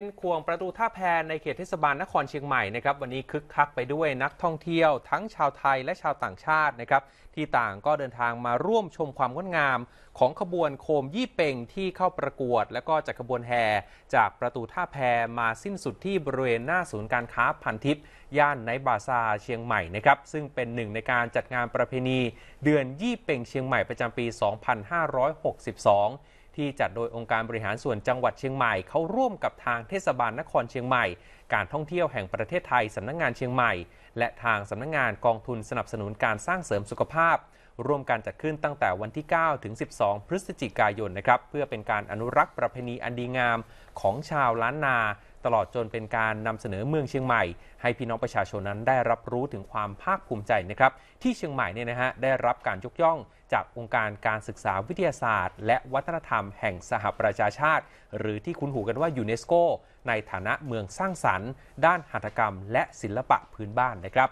ควงประตูท่าแพในเขตเทศบาลนครเชียงใหม่นะครับวันนี้คึกคักไปด้วยนักท่องเที่ยวทั้งชาวไทยและชาวต่างชาตินะครับที่ต่างก็เดินทางมาร่วมชมความงดงามของขบวนโคมยี่เป่งที่เข้าประกวด และก็จัดขบวนแห่จากประตูท่าแพ มาสิ้นสุดที่บริเวณหน้าศูนย์การค้าพันทิพย์ ย่านไนบาซาเชียงใหม่นะครับซึ่งเป็นหนึ่งในการจัดงานประเพณีเดือนยี่เป่งเชียงใหม่ประจำปี 2562ที่จัดโดยองค์การบริหารส่วนจังหวัดเชียงใหม่เขาร่วมกับทางเทศบาลนครเชียงใหม่ การท่องเที่ยวแห่งประเทศไทยสำนักงงานเชียงใหม่ และทางสำนักงงานกองทุนสนับสนุนการสร้างเสริมสุขภาพ ร่วมการจัดขึ้นตั้งแต่วันที่ 9 ถึง 12 พฤศจิกายนนะครับเพื่อเป็นการอนุรักษ์ประเพณีอันดีงามของชาวล้านนาตลอดจนเป็นการนำเสนอเมืองเชียงใหม่ ให้พี่น้องประชาชนนั้นได้รับรู้ถึงความภาคภูมิใจนะครับ ที่เชียงใหม่เนี่ยนะฮะได้รับการยกย่องจากองค์การการศึกษาวิทยาศาสตร์ และวัฒนธรรมแห่งสหประชาชาติ หรือที่คุ้นหูกันว่ายูเนสโกในฐานะเมืองสร้างสรรค์ ด้านหัตถกรรมและศิลปะพื้นบ้านนะครับ